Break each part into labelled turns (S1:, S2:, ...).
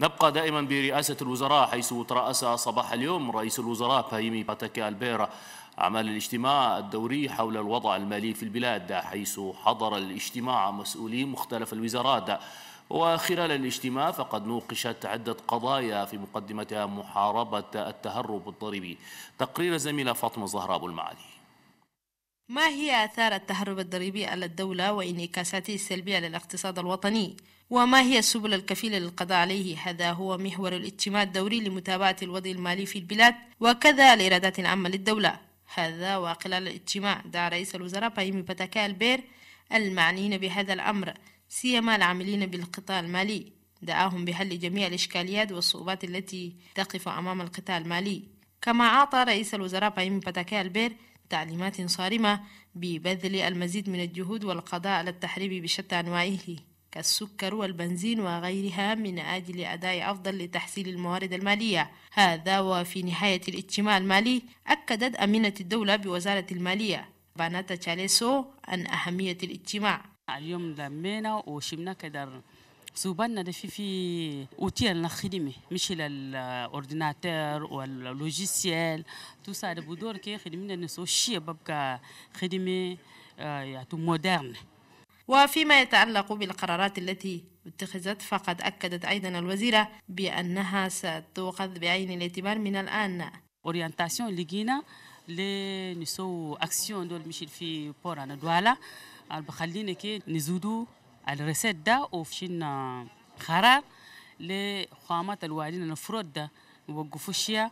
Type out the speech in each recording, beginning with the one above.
S1: نبقى دائما برئاسة الوزراء حيث ترأس صباح اليوم رئيس الوزراء فهيمي باتاكا البيرا أعمال الاجتماع الدوري حول الوضع المالي في البلاد حيث حضر الاجتماع مسؤولي مختلف الوزارات وخلال الاجتماع فقد نوقشت عدة قضايا في مقدمتها محاربة التهرب الضريبي تقرير زميلة فاطمة زهراب أبو المعالي
S2: ما هي آثار التهرب الضريبي على الدولة وانعكاساته السلبية على الاقتصاد الوطني؟ وما هي السبل الكفيلة للقضاء عليه؟ هذا هو محور الاجتماع الدوري لمتابعة الوضع المالي في البلاد وكذا الإيرادات العامة للدولة هذا وخلال الاجتماع دعا رئيس الوزراء بايمي باتاكا البير المعنيين بهذا الأمر سيما العاملين بالقطاع المالي دعاهم بحل جميع الإشكاليات والصعوبات التي تقف أمام القطاع المالي كما أعطى رئيس الوزراء بايمي باتاكا البير تعليمات صارمة ببذل المزيد من الجهود والقضاء على التحريم بشتى أنواعه كالسكر والبنزين وغيرها من أجل أداء أفضل لتحصيل الموارد المالية هذا وفي نهاية الاجتماع المالي أكدت أمينة الدولة بوزارة المالية باناتا تشاليسو عن أهمية
S3: الاجتماع اليوم لمينا وشمنا كدر سوبانا ده في في اوتيل خدمه مش الاورديناتير واللوجيسيال تو سا ده بدور كي خدمنا نسو شي ببقى خدمه آه، يعني تو مودرن وفيما يتعلق بالقرارات التي اتخذت فقد أكدت أيضا
S2: الوزيرة بأنها ستؤخذ بعين الاعتبار من الآن
S3: اورينتاسيون لقينا لنسو اكسيون دول مشي في بورانا دوالا بخلينا كي نزودو الريسيت ده آه، وشلنا قرار لخامات الوالدين نفرد ده يوقفوا الشيا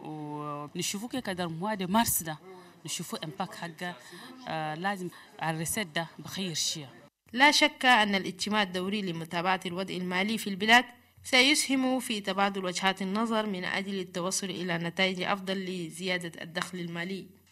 S3: ونشوفوا كيف كدر مواد مارس ده نشوفوا امباك حقه آه لازم الريسيت ده
S2: بخير الشيا لا شك أن الاجتماع الدوري لمتابعة الوضع المالي في البلاد سيسهم في تبادل وجهات النظر من أجل التوصل إلى نتائج أفضل لزيادة الدخل المالي